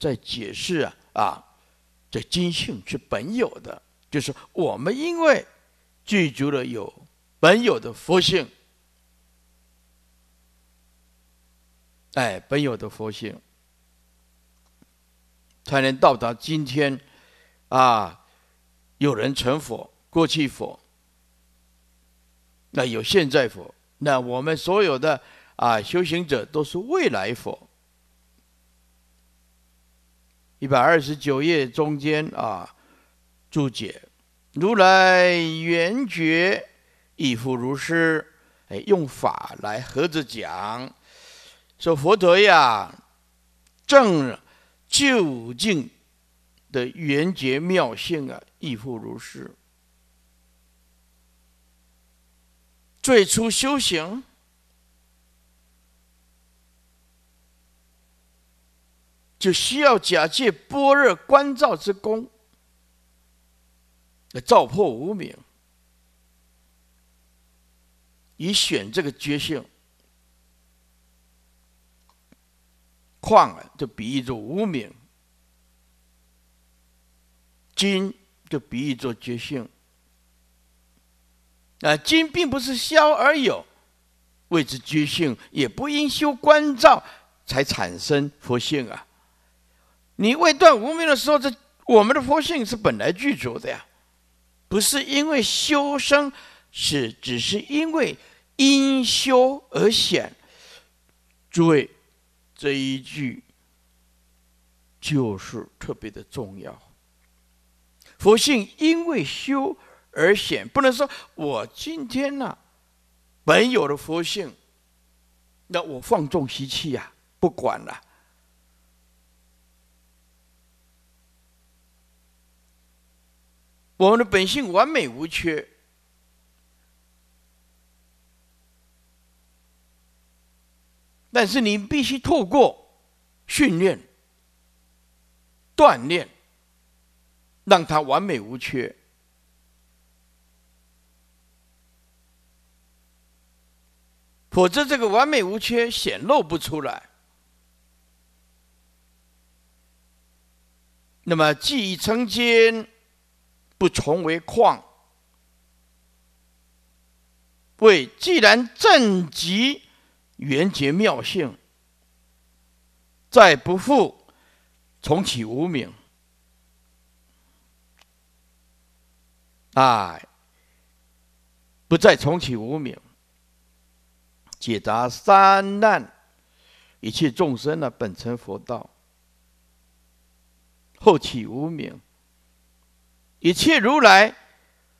在解释啊啊，这金性是本有的，就是我们因为具足了有本有的佛性，哎，本有的佛性才能到达今天啊。有人成佛，过去佛；那有现在佛；那我们所有的啊修行者都是未来佛。一百二十九页中间啊，注解：如来圆觉，亦复如是。哎，用法来合着讲，说佛陀呀，正究竟的圆觉妙性啊，亦复如是。最初修行。就需要假借般若观照之功来照破无明，以选这个觉性。况啊，就比喻作无明；金就比喻作觉性。啊，金并不是消而有，谓之觉性，也不因修观照才产生佛性啊。你未断无明的时候，这我们的佛性是本来具足的呀，不是因为修身，是只是因为因修而显。诸位，这一句就是特别的重要。佛性因为修而显，不能说我今天呢本有的佛性，那我放纵习气呀，不管了。我们的本性完美无缺，但是你必须透过训练、锻炼，让它完美无缺，否则这个完美无缺显露不出来。那么，既已成金。不重为旷，为既然正极圆觉妙性，再不复重启无名，哎，不再重启无名，解答三难，一切众生的本尘佛道，后起无名。一切如来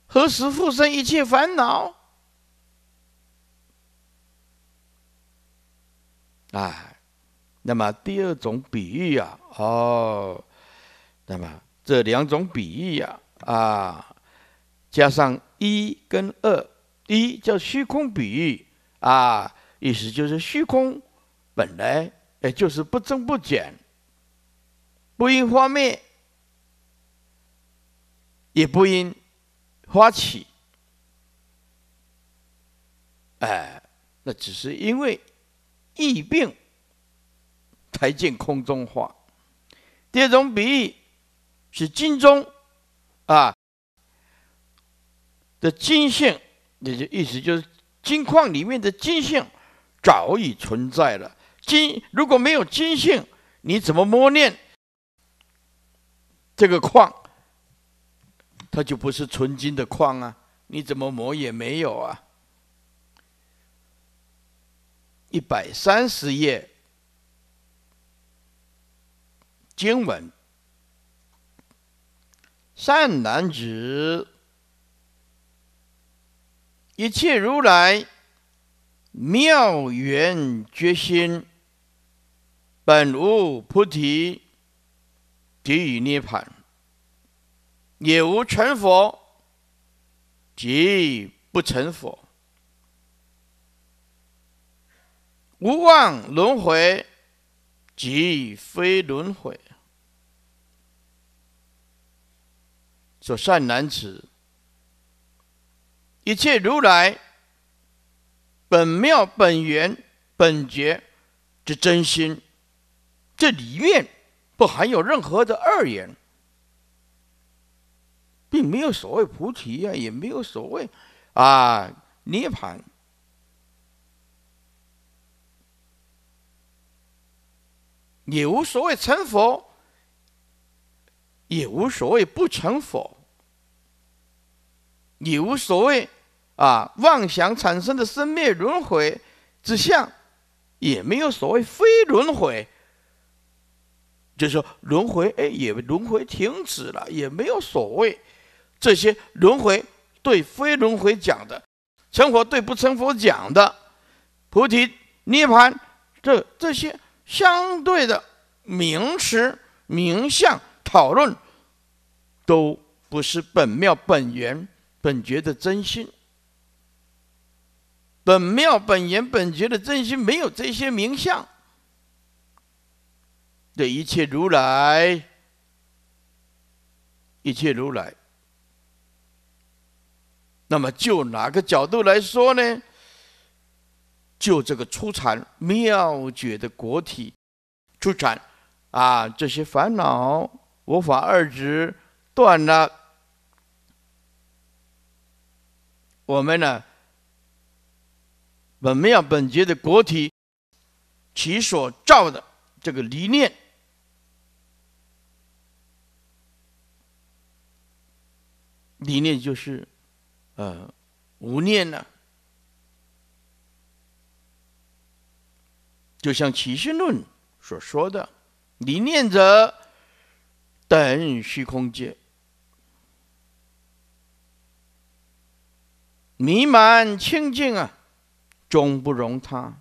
何时复生一切烦恼？啊，那么第二种比喻啊，哦，那么这两种比喻呀，啊，加上一跟二，一叫虚空比喻啊，意思就是虚空本来哎就是不增不减，不因方面。也不应发起，哎，那只是因为疫病才见空中化。第二种比喻是金钟啊的金线，也就意思就是金矿里面的金线早已存在了。金如果没有金线，你怎么磨练这个矿？它就不是纯金的矿啊！你怎么磨也没有啊！一百三十页经文，善男子，一切如来妙缘觉心，本无菩提，地狱涅盘。也无成佛，即不成佛；无妄轮回，即非轮回。说善难子，一切如来本妙本源本觉之真心，这里面不含有任何的二元。并没有所谓菩提呀，也没有所谓，啊涅盘，也无所谓成佛，也无所谓不成佛，也无所谓啊妄想产生的生灭轮回之相，也没有所谓非轮回，就是说轮回，哎，也轮回停止了，也没有所谓。这些轮回对非轮回讲的成佛对不成佛讲的菩提涅槃，这这些相对的名词名相讨论，都不是本妙本源本觉的真心。本妙本源本觉的真心没有这些名相。对一切如来，一切如来。那么，就哪个角度来说呢？就这个出产妙觉的国体出产啊，这些烦恼无法二止断了，我们呢本妙本觉的国体，其所造的这个理念，理念就是。呃，无念呢？就像起心论所说的，理念着等虚空界，弥漫清净啊，终不容他。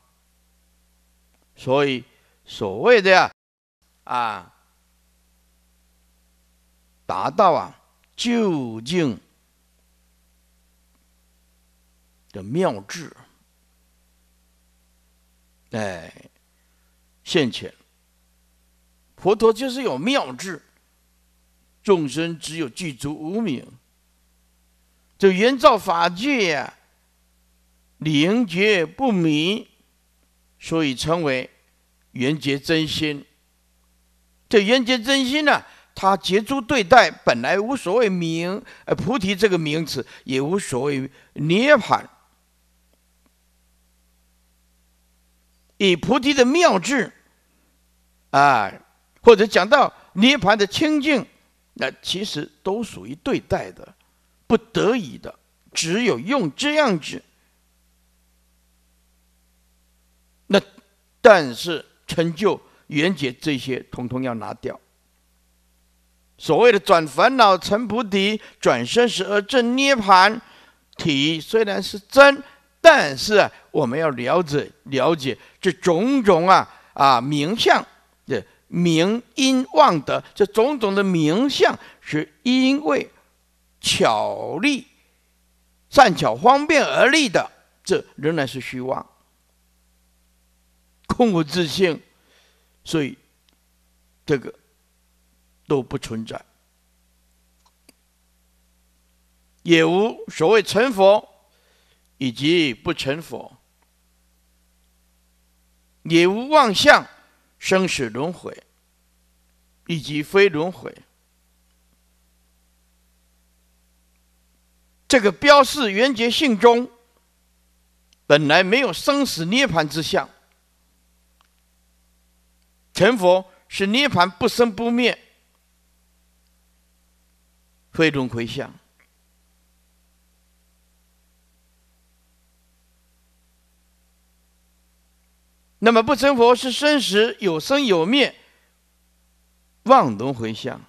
所以所谓的呀，啊，达到啊，究竟。的妙智，哎，现前，佛陀就是有妙智，众生只有具足无明，这缘照法界，灵觉不迷，所以称为缘觉真心。这缘觉真心呢，他觉诸对待本来无所谓名，呃，菩提这个名词也无所谓涅盘。以菩提的妙智，啊，或者讲到涅盘的清净，那其实都属于对待的，不得已的，只有用这样子。那但是成就缘觉这些，统统要拿掉。所谓的转烦恼成菩提，转生十二正涅盘体，虽然是真。但是啊，我们要了解了解这种种啊啊名相的名因望德，这种种的名相，是因为巧立善巧方便而立的，这仍然是虚妄、空无自性，所以这个都不存在，也无所谓成佛。以及不成佛，也无妄想，生死轮回，以及非轮回。这个标示圆觉性中，本来没有生死涅槃之相。成佛是涅槃不生不灭，非轮回相。那么不成佛是生死有生有灭，望轮回相。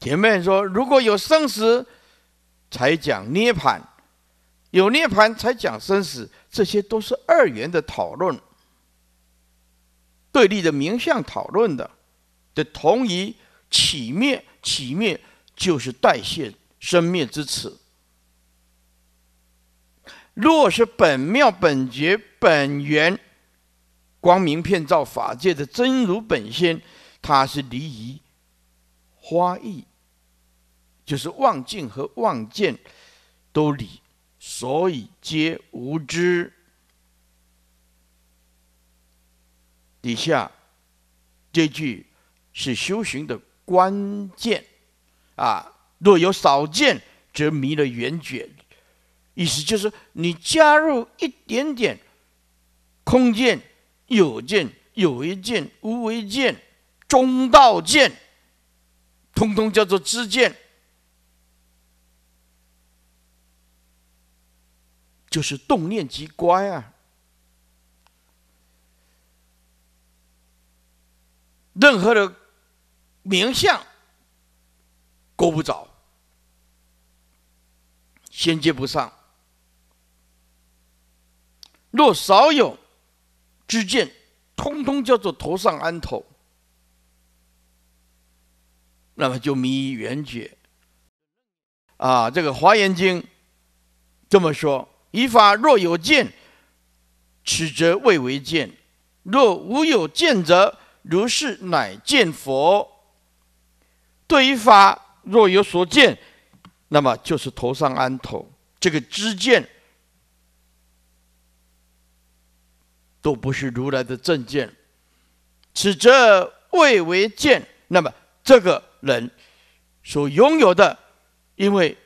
前面说如果有生死，才讲涅槃；有涅槃才讲生死，这些都是二元的讨论，对立的名相讨论的，的同一起灭，起灭就是代谢生灭之词。若是本妙本觉本源光明遍照法界的真如本心，它是离疑、花意，就是望境和望见都离，所以皆无知。底下这句是修行的关键啊！若有少见，则迷了圆觉。意思就是，你加入一点点空见、有见、有为见、无为见、中道见，通通叫做知见，就是动念即乖啊！任何的名相，够不着，衔接不上。若少有知见，通通叫做头上安头，那么就迷于缘觉。啊，这个《华严经》这么说：以法若有见，此则未为见；若无有见者，如是乃见佛。对于法若有所见，那么就是头上安头，这个知见。都不是如来的正见，此则未为见。那么这个人所拥有的，因为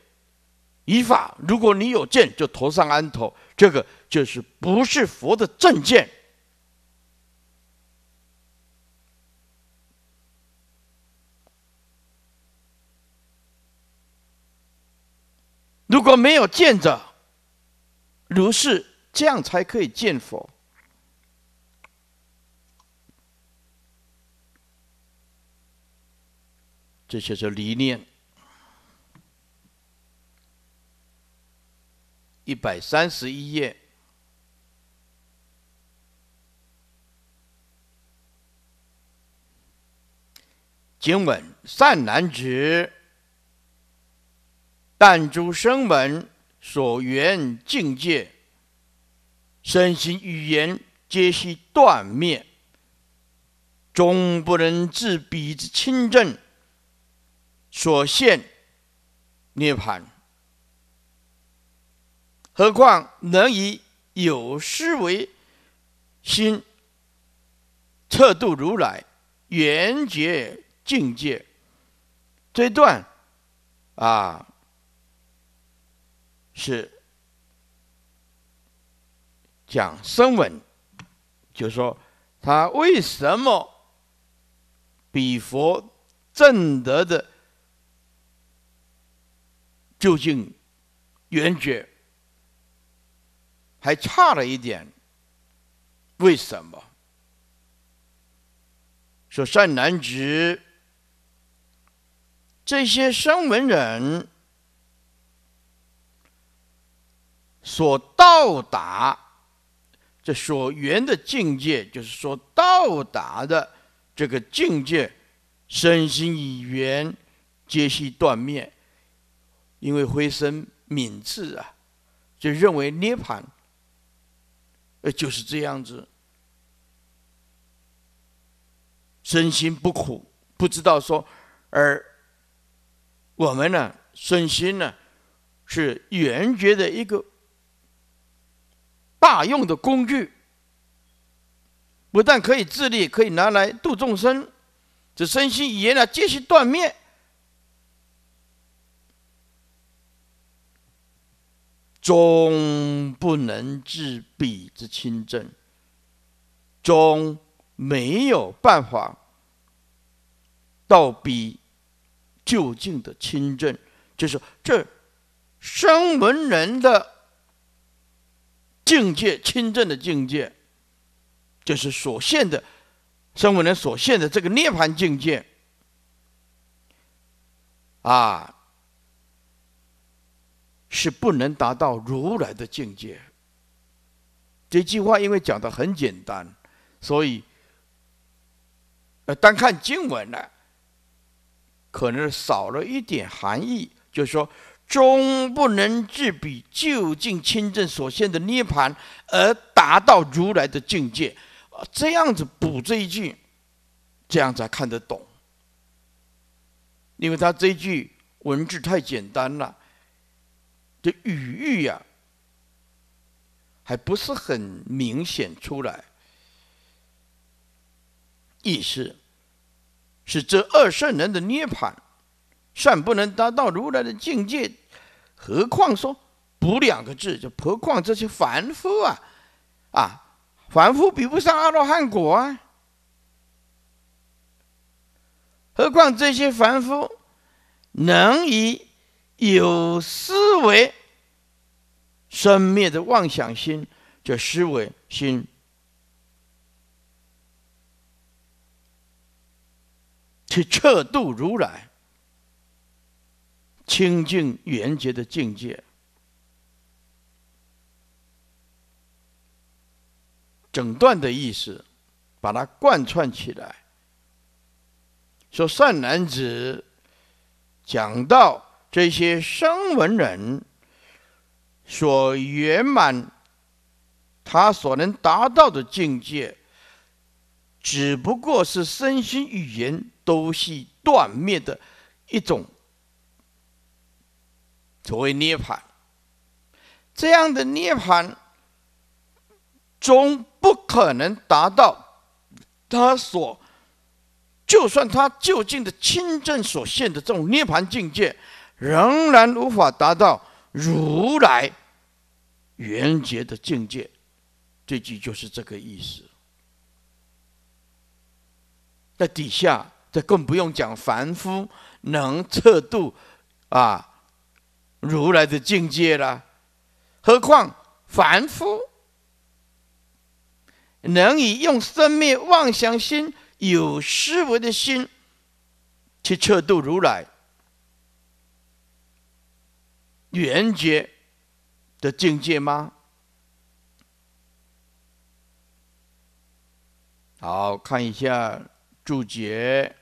以法，如果你有见，就头上安头，这个就是不是佛的正见。如果没有见者，如是这样才可以见佛。这叫做理念。一百三十一页。经文：善男子，但诸生闻所缘境界，身心语言，皆悉断灭，终不能自彼之清正。所现涅盘，何况能以有思维心测度如来圆觉境界？这段啊是讲声闻，就说他为什么比佛正德的？究竟圆觉还差了一点，为什么？说善男子这些声闻人所到达这所缘的境界，就是说到达的这个境界，身心已圆，皆悉断灭。因为灰身敏智啊，就认为涅盘，呃就是这样子，身心不苦，不知道说，而我们呢，身心呢，是圆觉的一个大用的工具，不但可以自立，可以拿来度众生，这身心原来皆是断灭。终不能治彼之亲症，终没有办法到彼究竟的亲症，就是这声闻人的境界，亲正的境界，就是所现的声闻人所现的这个涅槃境界啊。是不能达到如来的境界。这句话因为讲的很简单，所以呃，单看经文呢，可能少了一点含义。就是说，终不能至比究竟清正所现的涅盘，而达到如来的境界。这样子补这一句，这样才看得懂。因为他这句文字太简单了。这语意呀，还不是很明显出来，意思是这二圣人的涅槃善不能达到如来的境界，何况说补两个字，就何况这些凡夫啊啊，凡夫比不上阿罗汉果啊，何况这些凡夫能以有思。思维、生灭的妄想心就思维心，去彻度如来清净圆觉的境界。整段的意思，把它贯穿起来，说善男子讲到。这些声闻人所圆满，他所能达到的境界，只不过是身心语言都系断灭的一种所谓涅槃。这样的涅槃，终不可能达到他所，就算他就近的亲正所现的这种涅槃境界。仍然无法达到如来圆觉的境界，这句就是这个意思。在底下，这更不用讲凡夫能测度啊如来的境界了，何况凡夫能以用生灭妄想心、有思维的心去测度如来？圆觉的境界吗？好看一下注解，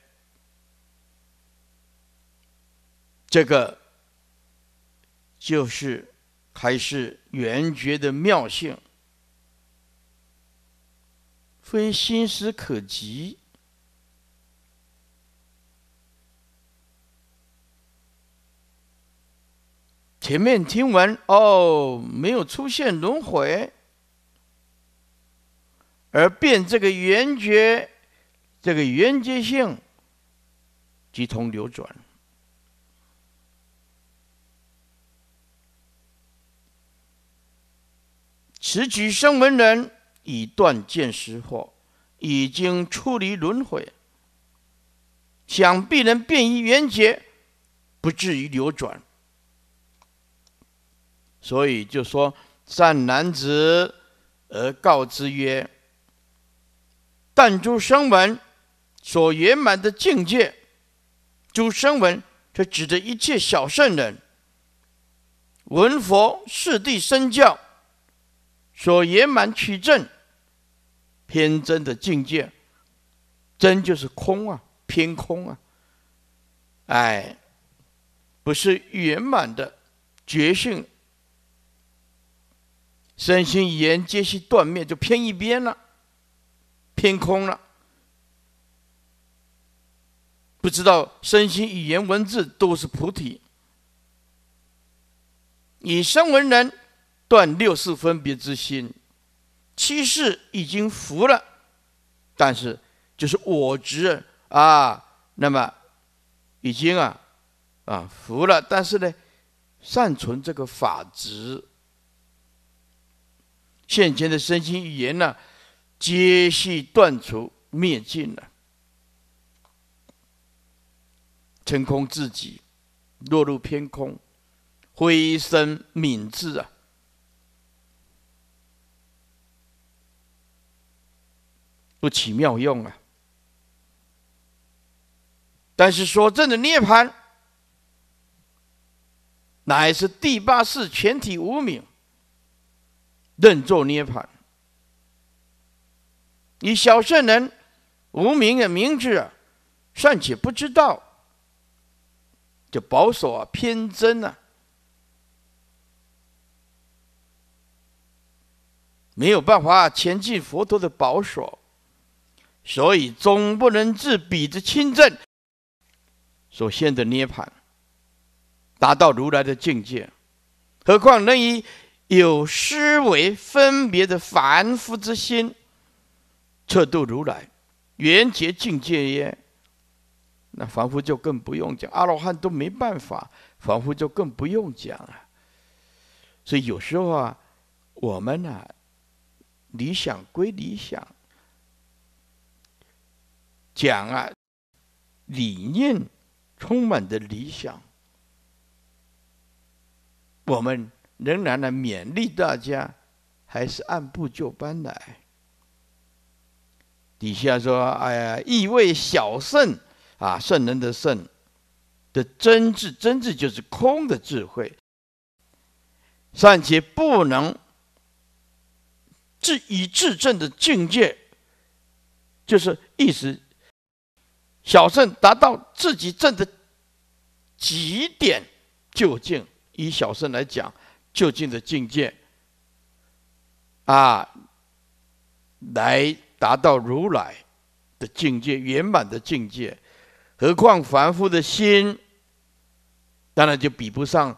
这个就是还是圆觉的妙性，非心思可及。前面听完哦，没有出现轮回，而变这个缘觉，这个缘觉性即同流转。此举声闻人已断见识惑，已经出离轮回，想必能变一缘觉，不至于流转。所以就说善男子而告之曰：“但诸声闻所圆满的境界，诸声闻却指的一切小圣人，闻佛四地声教所圆满取证偏真的境界，真就是空啊，偏空啊，哎，不是圆满的觉性。”身心语言皆系断灭，就偏一边了，偏空了，不知道身心语言文字都是菩提。以身闻人断六四分别之心，七世已经服了，但是就是我执啊，那么已经啊啊服了，但是呢，尚存这个法执。现前的身心语言呢，皆系断除灭尽了，成空自己，落入偏空，灰身泯智啊，不起妙用啊。但是说证的涅槃，乃是第八世全体无名，认作涅盘，以小圣人无名的明智，尚且不知道，就保守啊偏真啊，没有办法前进佛陀的保守，所以总不能自彼之清净所现的涅盘，达到如来的境界。何况能以有思维分别的凡夫之心，测度如来圆觉境界耶？那凡夫就更不用讲，阿罗汉都没办法，凡夫就更不用讲啊。所以有时候啊，我们呢，理想归理想，讲啊，理念充满的理想，我们。仍然呢，勉励大家还是按部就班来。底下说：“哎呀，意味小圣啊，圣人的圣的真智，真智就是空的智慧，尚且不能至以至正的境界，就是意思小圣达到自己正的极点就近，以小圣来讲。”究竟的境界，啊，来达到如来的境界，圆满的境界。何况凡夫的心，当然就比不上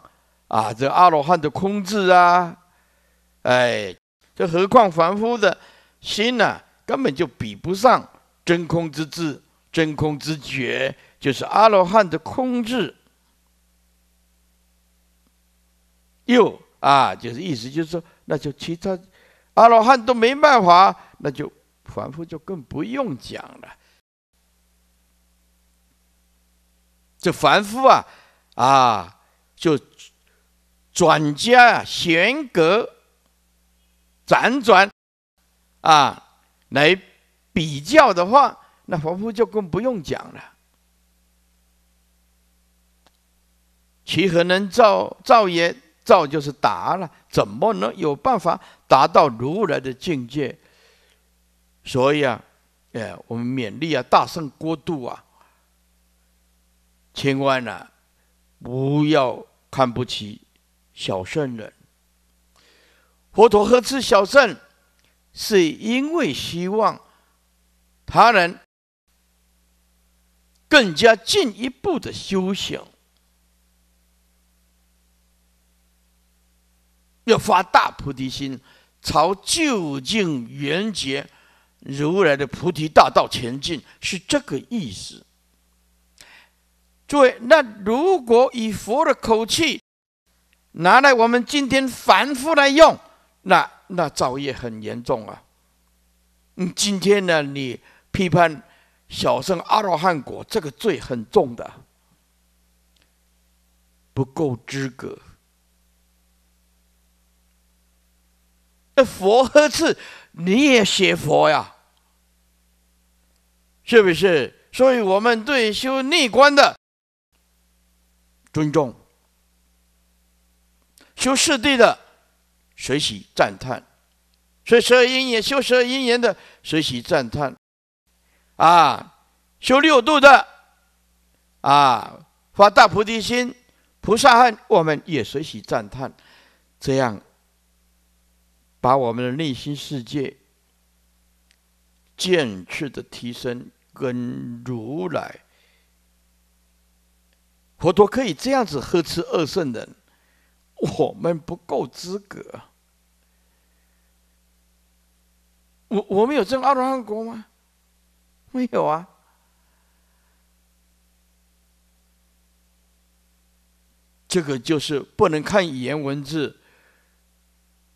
啊，这阿罗汉的空智啊，哎，这何况凡夫的心呢，根本就比不上真空之智、真空之觉，就是阿罗汉的空智。又啊，就是意思就是说，那就其他阿罗汉都没办法，那就凡夫就更不用讲了。这凡夫啊，啊，就转加弦格辗转啊来比较的话，那凡夫就更不用讲了，其何能造造言？造就是达了，怎么能有办法达到如来的境界？所以啊，哎，我们勉励啊，大圣过度啊，千万啊，不要看不起小圣人。佛陀呵斥小圣，是因为希望他能更加进一步的修行。要发大菩提心，朝究竟圆觉如来的菩提大道前进，是这个意思。诸位，那如果以佛的口气拿来我们今天反复来用，那那造业很严重啊！你今天呢，你批判小圣阿罗汉果，这个罪很重的，不够资格。佛呵斥你也学佛呀，是不是？所以，我们对修内观的尊重，修四谛的随喜赞叹，随十二因缘、修十二因缘的随喜赞叹，啊，修六度的，啊，发大菩提心、菩萨恨，我们也随喜赞叹，这样。把我们的内心世界渐次的提升，跟如来、佛陀可以这样子呵斥恶圣人，我们不够资格。我我们有证阿罗汉国吗？没有啊。这个就是不能看语言文字。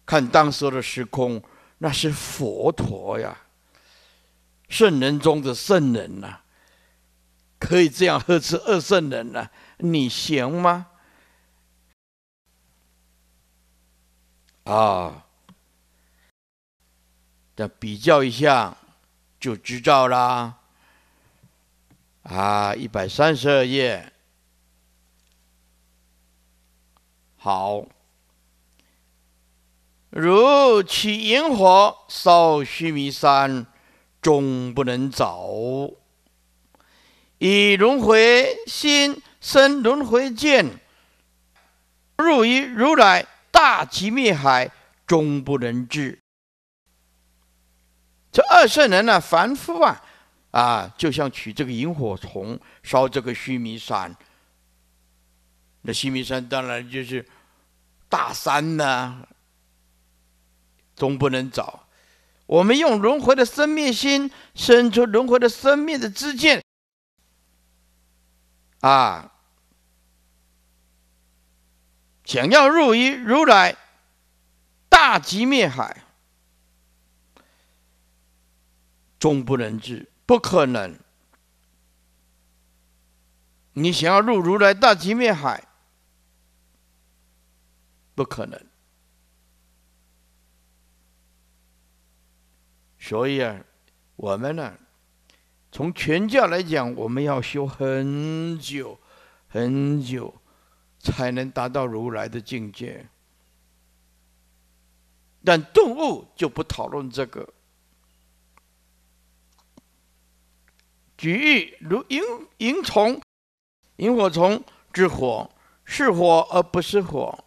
看当时的时空，那是佛陀呀，圣人中的圣人呐，可以这样呵斥二圣人呢？你行吗？啊，再比较一下就知道啦。啊，一百三十二页，好。如取萤火烧须弥山，终不能着；以轮回心生轮回见，入于如来大极灭海，终不能至。这二圣人呢，凡夫啊，啊，就像取这个萤火虫烧这个须弥山，那须弥山当然就是大山呐。总不能找。我们用轮回的生命心，伸出轮回的生命的支箭，啊，想要入于如来大极灭海，终不能至，不可能。你想要入如来大极灭海，不可能。所以啊，我们呢，从全教来讲，我们要修很久很久，才能达到如来的境界。但动物就不讨论这个。举喻如萤萤虫，萤火虫之火是火而不是火，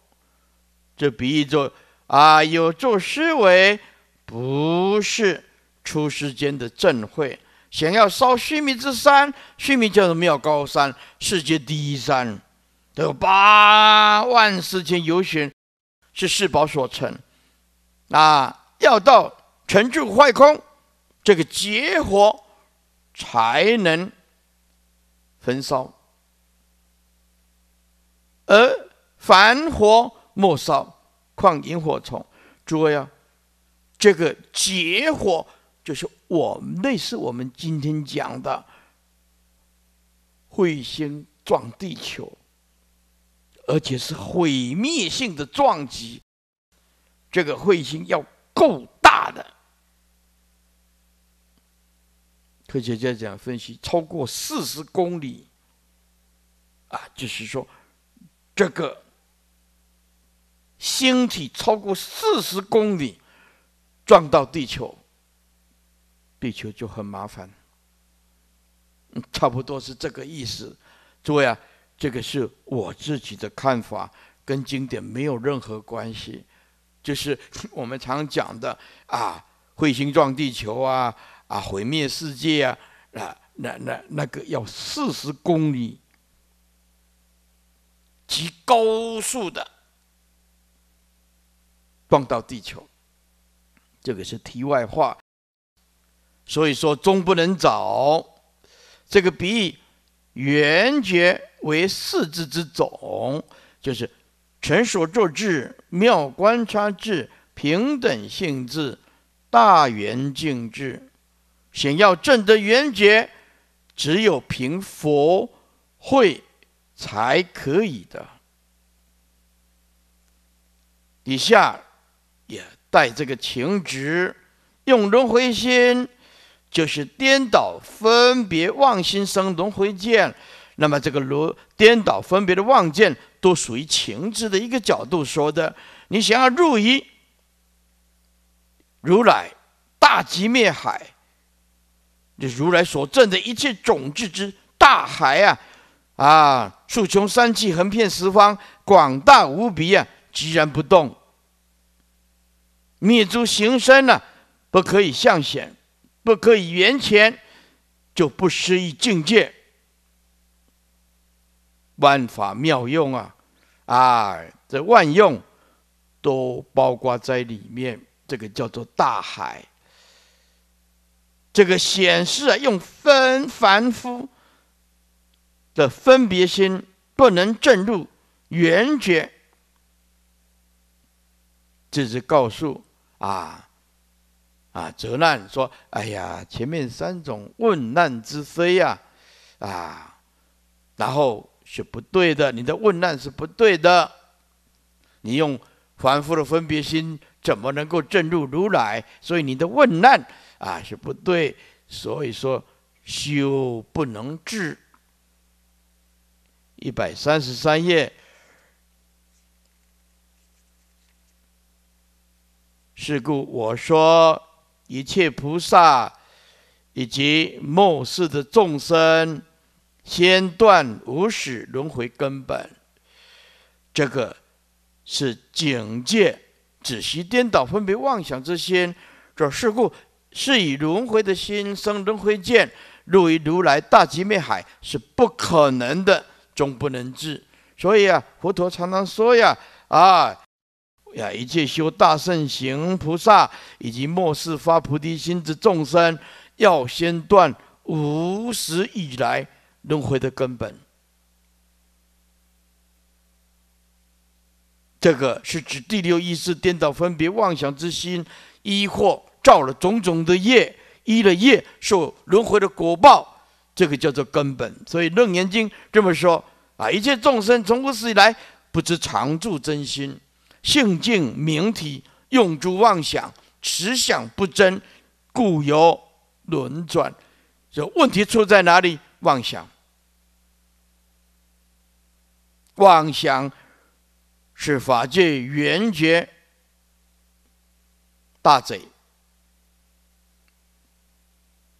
这比喻作啊有做思维不是。出世间的正会想要烧须弥之山，须弥叫做妙高山，世界第一山，得八万四千游行是四宝所成。啊，要到成就坏空这个劫火才能焚烧，而凡火莫烧，况萤火虫。诸位啊，这个劫火。就是我类似我们今天讲的，彗星撞地球，而且是毁灭性的撞击。这个彗星要够大的，科学家讲分析，超过四十公里，啊，就是说这个星体超过四十公里撞到地球。地球就很麻烦，差不多是这个意思。诸位啊，这个是我自己的看法，跟经典没有任何关系。就是 我们常讲的啊，彗星撞地球啊啊，毁灭世界啊啊，那那那个要四十公里极高速的撞到地球，这个是题外话。所以说终不能早。这个比喻圆觉为四字之总，就是成所作智、妙观察智、平等性智、大圆净智。想要证得圆觉，只有凭佛会才可以的。底下也带这个情执，用轮回心。就是颠倒分别妄心生轮回见，那么这个罗颠倒分别的妄见，都属于情志的一个角度说的。你想要入一如来大极灭海，你如来所证的一切种子之大海啊，啊，数穷三气，横遍十方，广大无边啊，寂然不动，灭诸行身呢，不可以向显。不可以缘前，就不失于境界。万法妙用啊，啊，这万用都包括在里面，这个叫做大海。这个显示啊，用分凡夫的分别心不能证入圆觉，这是告诉啊。啊，责难说：“哎呀，前面三种问难之非呀，啊，然后是不对的，你的问难是不对的，你用凡夫的分别心，怎么能够证入如来？所以你的问难啊是不对，所以说修不能治。”一百三十三页，是故我说。一切菩萨以及末世的众生，先断无始轮回根本，这个是警戒，仔细颠倒分别妄想之心。这事故是以轮回的心生轮回见，入于如来大极灭海是不可能的，终不能治。所以啊，佛陀常常说呀，啊。呀，一切修大圣行菩萨以及末世发菩提心之众生，要先断无始以来轮回的根本。这个是指第六意识颠倒分别妄想之心，依或造了种种的业，依了业受轮回的果报，这个叫做根本。所以《楞严经》这么说啊，一切众生从无始以来不知常住真心。性净明体，用诸妄想，持想不真，故有轮转。这问题出在哪里？妄想，妄想是法界圆觉大贼。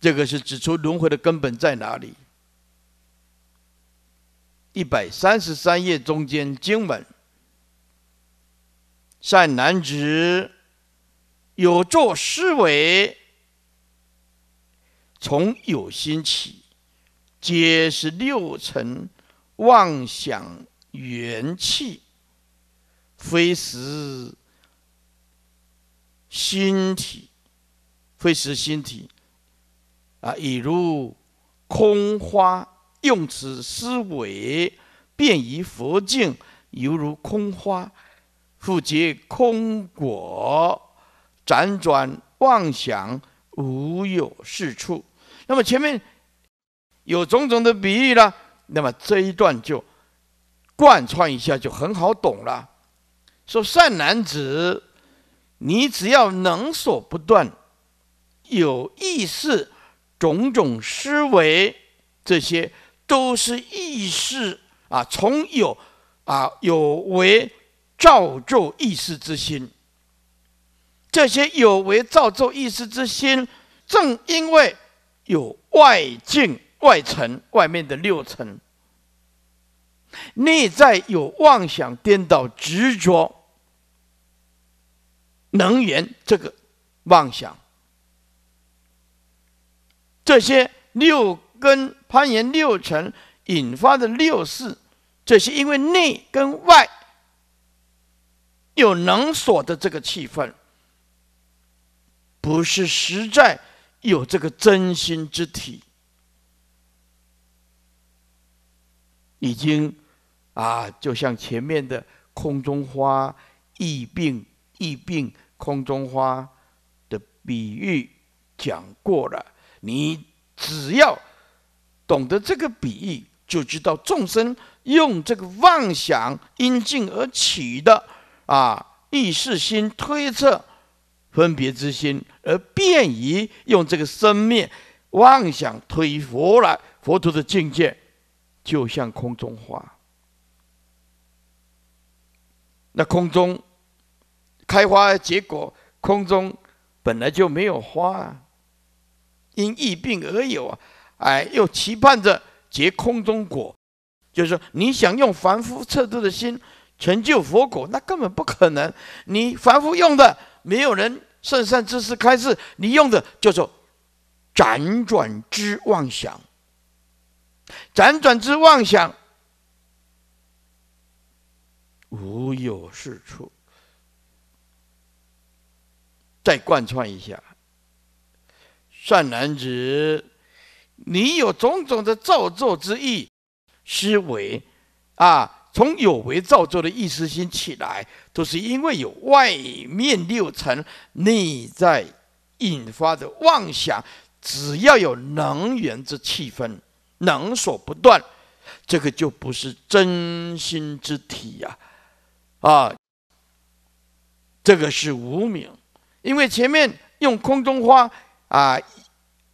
这个是指出轮回的根本在哪里。一百三十三页中间经文。善男子，有作思维，从有心起，皆是六尘妄想缘气，非实心体，非实心体。啊，已如空花，用此思维，便于佛境，犹如空花。复结空果，辗转妄想，无有是处。那么前面有种种的比喻了，那么这一段就贯穿一下，就很好懂了。说善男子，你只要能所不断，有意识种种思维，这些都是意识啊，从有啊有为。造作意识之心，这些有为造作意识之心，正因为有外境、外层、外面的六层，内在有妄想、颠倒、执着，能源这个妄想，这些六根攀岩六层引发的六事，这是因为内跟外。有能所的这个气氛，不是实在有这个真心之体，已经啊，就像前面的空中花、疫病、疫病空中花的比喻讲过了。你只要懂得这个比喻，就知道众生用这个妄想因境而起的。啊，意识心推测分别之心，而便于用这个生灭妄想推佛来，佛陀的境界就像空中花。那空中开花结果，空中本来就没有花，啊，因疫病而有啊！哎，又期盼着结空中果，就是说你想用凡夫测度的心。成就佛果，那根本不可能。你凡夫用的，没有人圣善知识开示，你用的叫做辗转之妄想，辗转之妄想，无有是处。再贯穿一下，善男子，你有种种的造作之意、思维，啊。从有为造作的意识心起来，都是因为有外面六层内在引发的妄想。只要有能源之气氛，能所不断，这个就不是真心之体呀！啊，这个是无名，因为前面用空中花啊，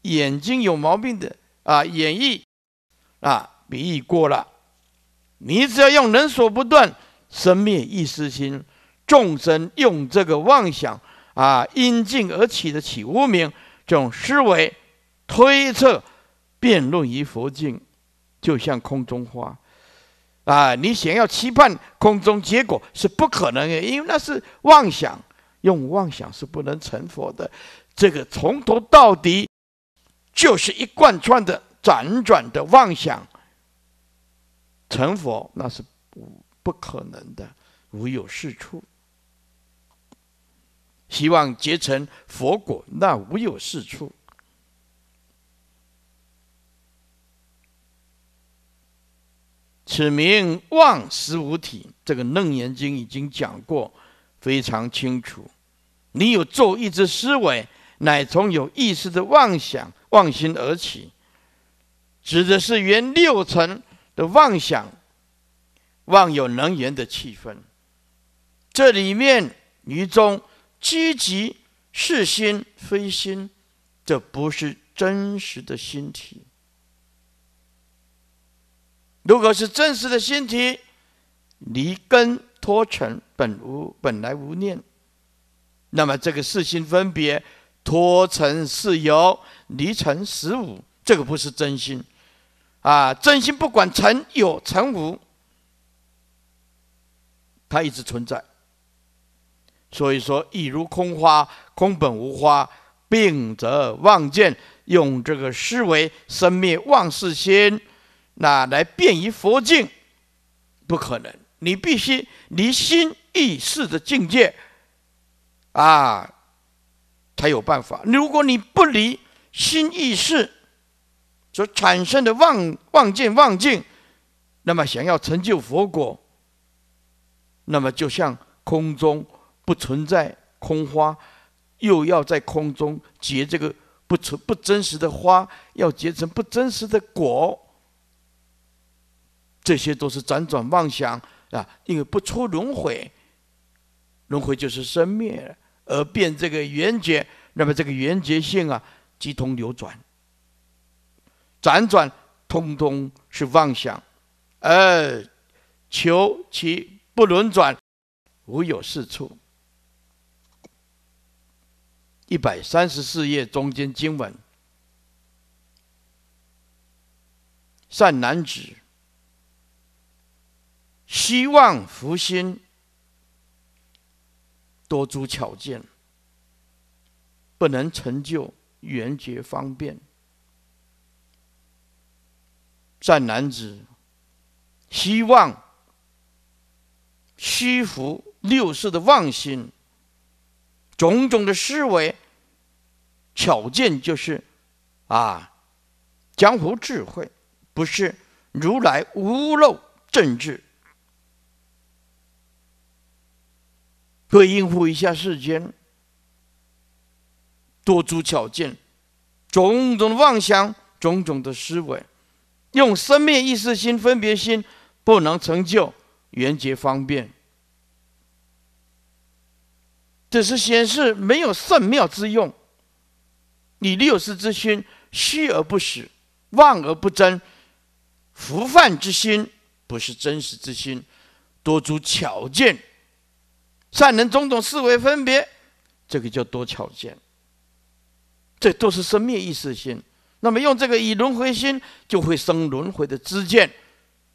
眼睛有毛病的啊，演绎啊，鼻喻过了。你只要用人所不断、生灭一丝心，众生用这个妄想啊，因境而起的起无明这种思维、推测、辩论，于佛境就像空中花啊！你想要期盼空中结果是不可能的，因为那是妄想，用妄想是不能成佛的。这个从头到底就是一贯穿的辗转的妄想。成佛那是不不可能的，无有是处。希望结成佛果，那无有是处。此名妄思无体，这个《楞严经》已经讲过，非常清楚。你有作意之思维，乃从有意识的妄想妄心而起，指的是原六尘。的妄想，妄有能言的气氛，这里面于中积极是心非心，这不是真实的心体。如果是真实的心体，离根脱尘，本无本来无念，那么这个四心分别脱尘是由离尘十五，这个不是真心。啊，真心不管成有成无，它一直存在。所以说，亦如空花，空本无花，病则妄见，用这个思维生灭妄事心，那来便于佛境，不可能。你必须离心意识的境界，啊，才有办法。如果你不离心意识，所产生的望望见望境，那么想要成就佛果，那么就像空中不存在空花，又要在空中结这个不存不真实的花，要结成不真实的果，这些都是辗转妄想啊！因为不出轮回，轮回就是生灭而变这个缘觉，那么这个缘觉性啊，即同流转。辗转，通通是妄想，而求其不轮转，无有是处。一百三十四页中间经文：善男子，希望福星，多诸巧见，不能成就圆觉方便。善男子，希望、虚浮、六识的妄心、种种的思维、巧见，就是啊，江湖智慧，不是如来无漏正智，会应付一下世间，多诸巧见，种种的妄想，种种的思维。用生灭意识心、分别心，不能成就缘觉方便，只是显示没有圣妙之用。以六识之心虚而不实，妄而不真，浮泛之心不是真实之心，多诸巧见，善能种种思维分别，这个叫多巧见。这都是生灭意识心。那么用这个以轮回心就会生轮回的知见，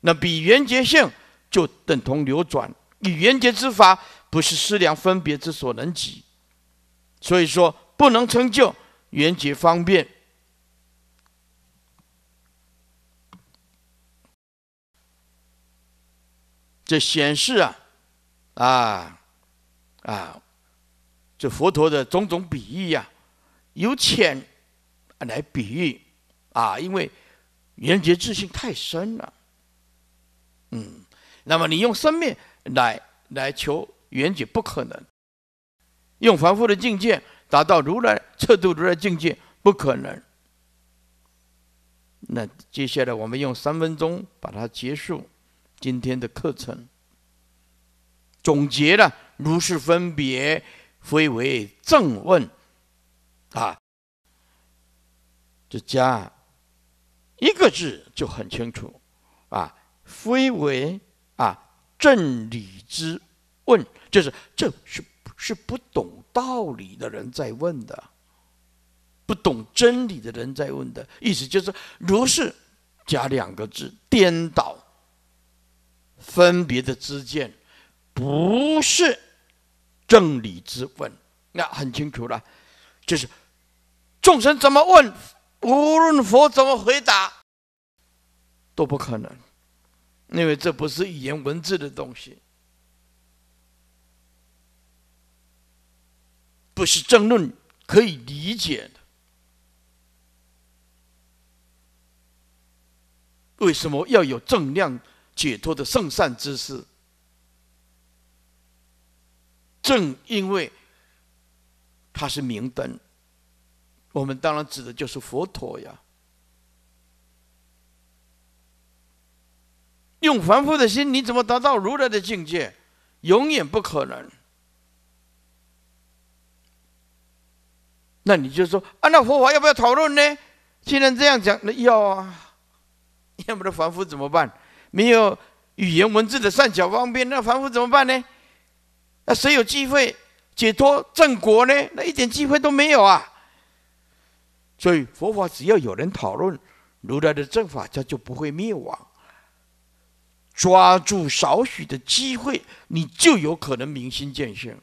那比缘觉性就等同流转，以缘觉之法不是思量分别之所能及，所以说不能成就缘觉方便。这显示啊，啊，啊，这佛陀的种种比喻呀，有浅。来比喻啊，因为圆觉自信太深了，嗯，那么你用生命来来求圆觉不可能，用凡夫的境界达到如来彻度如来境界不可能。那接下来我们用三分钟把它结束今天的课程，总结了如是分别，非为正问，啊。这家一个字就很清楚，啊，非为啊正理之问，就是这是是不懂道理的人在问的，不懂真理的人在问的意思就是如是加两个字颠倒，分别的知见不是正理之问，那很清楚了，就是众生怎么问？无论佛怎么回答，都不可能，因为这不是语言文字的东西，不是争论可以理解的。为什么要有正量解脱的圣善之事？正因为它是明灯。我们当然指的就是佛陀呀！用凡夫的心，你怎么达到如来的境界？永远不可能。那你就说，啊，那佛法要不要讨论呢？既然这样讲，那要啊！那不们凡夫怎么办？没有语言文字的善巧方便，那凡夫怎么办呢？那谁有机会解脱正果呢？那一点机会都没有啊！所以佛法只要有人讨论，如来的正法，它就不会灭亡。抓住少许的机会，你就有可能明心见性。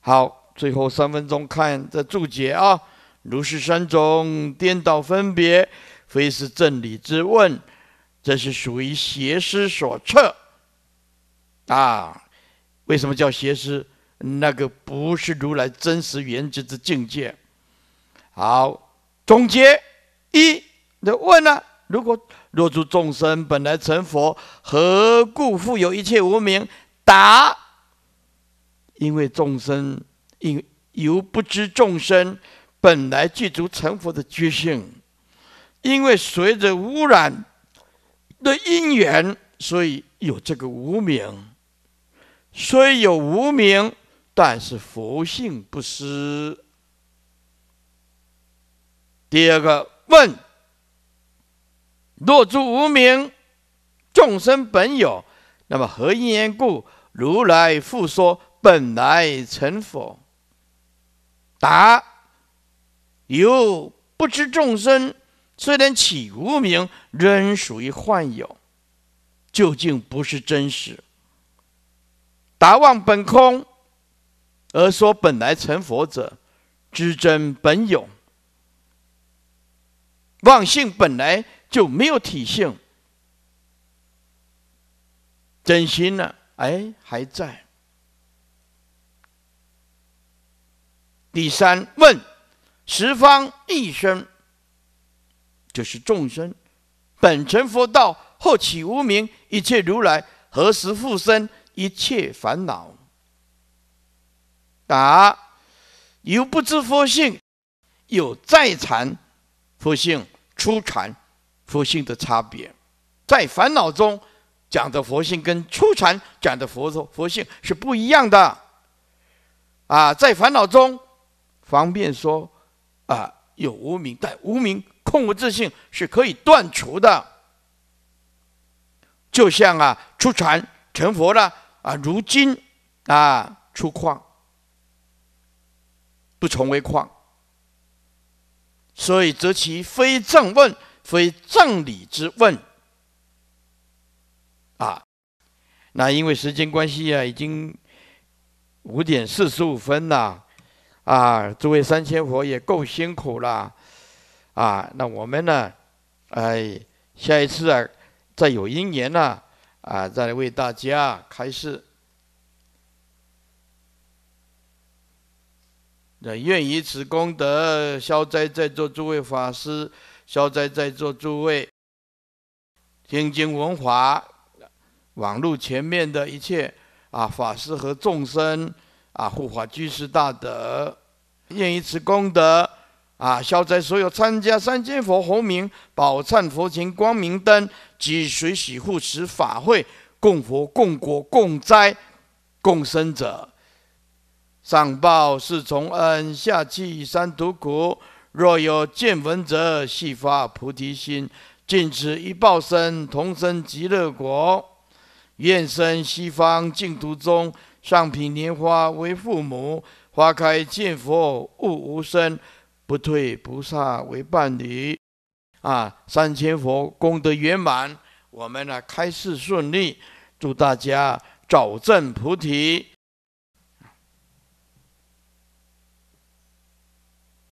好，最后三分钟看这注解啊，如是三种颠倒分别，非是正理之问，这是属于邪师所测啊。为什么叫邪师？那个不是如来真实原质之境界。好，总结一：你问了，如果若诸众生本来成佛，何故复有一切无明？答：因为众生因由不知众生本来具足成佛的觉性，因为随着污染的因缘，所以有这个无明。所以有无明。但是佛性不失。第二个问：若诸无明众生本有，那么何因缘故？如来复说本来成佛。答：由不知众生，虽然起无明，仍属于幻有，究竟不是真实。达望本空。而说本来成佛者，知真本有，妄性本来就没有体性，真心了。哎，还在。第三问：十方一生就是众生本成佛道，后起无名，一切如来何时复生？一切烦恼。答：由不知佛性，有在禅佛性、出禅佛性的差别。在烦恼中讲的佛性，跟出禅讲的佛佛性是不一样的。啊，在烦恼中方便说，啊有无明，但无明空无自性是可以断除的。就像啊出禅成佛了啊，如今啊出旷。不从为旷，所以则其非正问，非正理之问。啊，那因为时间关系啊，已经五点四十五分了。啊，诸位三千佛也够辛苦了。啊，那我们呢？哎，下一次啊，再有一年呢，啊，再来为大家开示。愿以此功德，消灾在座诸位法师，消灾在座诸位，天津文华网络前面的一切啊，法师和众生啊，护法居士大德，愿以此功德啊，消灾所有参加三千佛弘明宝忏佛前光明灯及随喜护持法会，共佛共国共灾共生者。上报四重恩，下济三途苦。若有见闻者，悉发菩提心。尽此一报身，同生极乐国。愿生西方净土中，上品莲花为父母。花开见佛悟无生，不退菩萨为伴侣。啊！三千佛功德圆满，我们呢开示顺利，祝大家早证菩提。